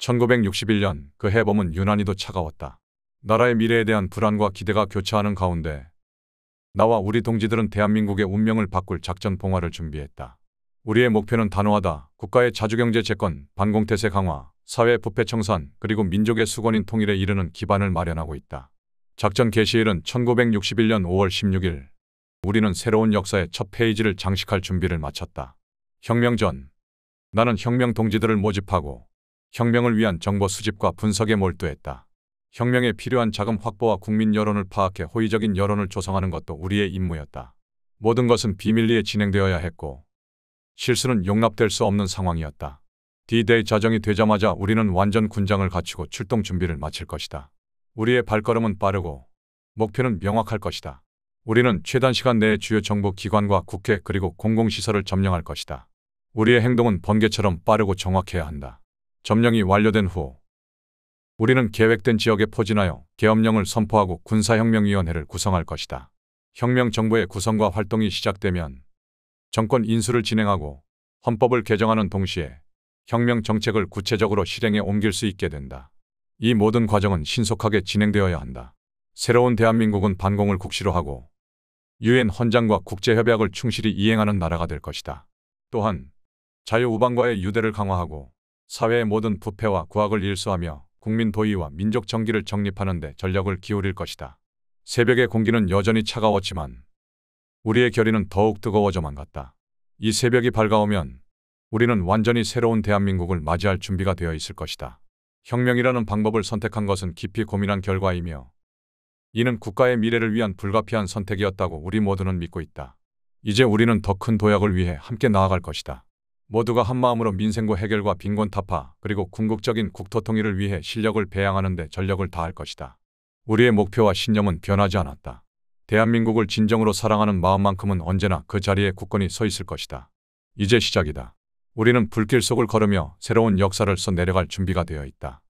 1961년 그 해봄은 유난히도 차가웠다. 나라의 미래에 대한 불안과 기대가 교차하는 가운데 나와 우리 동지들은 대한민국의 운명을 바꿀 작전 봉화를 준비했다. 우리의 목표는 단호하다. 국가의 자주경제 재건, 반공태세 강화, 사회 부패 청산, 그리고 민족의 수건인 통일에 이르는 기반을 마련하고 있다. 작전 개시일은 1961년 5월 16일. 우리는 새로운 역사의 첫 페이지를 장식할 준비를 마쳤다. 혁명 전. 나는 혁명 동지들을 모집하고 혁명을 위한 정보 수집과 분석에 몰두했다. 혁명에 필요한 자금 확보와 국민 여론을 파악해 호의적인 여론을 조성하는 것도 우리의 임무였다. 모든 것은 비밀리에 진행되어야 했고 실수는 용납될 수 없는 상황이었다. D-Day 자정이 되자마자 우리는 완전 군장을 갖추고 출동 준비를 마칠 것이다. 우리의 발걸음은 빠르고 목표는 명확할 것이다. 우리는 최단 시간 내에 주요 정부 기관과 국회 그리고 공공시설을 점령할 것이다. 우리의 행동은 번개처럼 빠르고 정확해야 한다. 점령이 완료된 후 우리는 계획된 지역에 포진하여 계엄령을 선포하고 군사혁명위원회를 구성할 것이다. 혁명정부의 구성과 활동이 시작되면 정권 인수를 진행하고 헌법을 개정하는 동시에 혁명 정책을 구체적으로 실행에 옮길 수 있게 된다. 이 모든 과정은 신속하게 진행되어야 한다. 새로운 대한민국은 반공을 국시로 하고 유엔 헌장과 국제협약을 충실히 이행하는 나라가 될 것이다. 또한 자유우방과의 유대를 강화하고 사회의 모든 부패와 구악을 일소하며 국민 도의와 민족 정기를 정립하는 데 전력을 기울일 것이다. 새벽의 공기는 여전히 차가웠지만 우리의 결의는 더욱 뜨거워져만 갔다. 이 새벽이 밝아오면 우리는 완전히 새로운 대한민국을 맞이할 준비가 되어 있을 것이다. 혁명이라는 방법을 선택한 것은 깊이 고민한 결과이며 이는 국가의 미래를 위한 불가피한 선택이었다고 우리 모두는 믿고 있다. 이제 우리는 더 큰 도약을 위해 함께 나아갈 것이다. 모두가 한마음으로 민생고 해결과 빈곤 타파 그리고 궁극적인 국토 통일을 위해 실력을 배양하는 데 전력을 다할 것이다. 우리의 목표와 신념은 변하지 않았다. 대한민국을 진정으로 사랑하는 마음만큼은 언제나 그 자리에 굳건히 서 있을 것이다. 이제 시작이다. 우리는 불길 속을 걸으며 새로운 역사를 써 내려갈 준비가 되어 있다.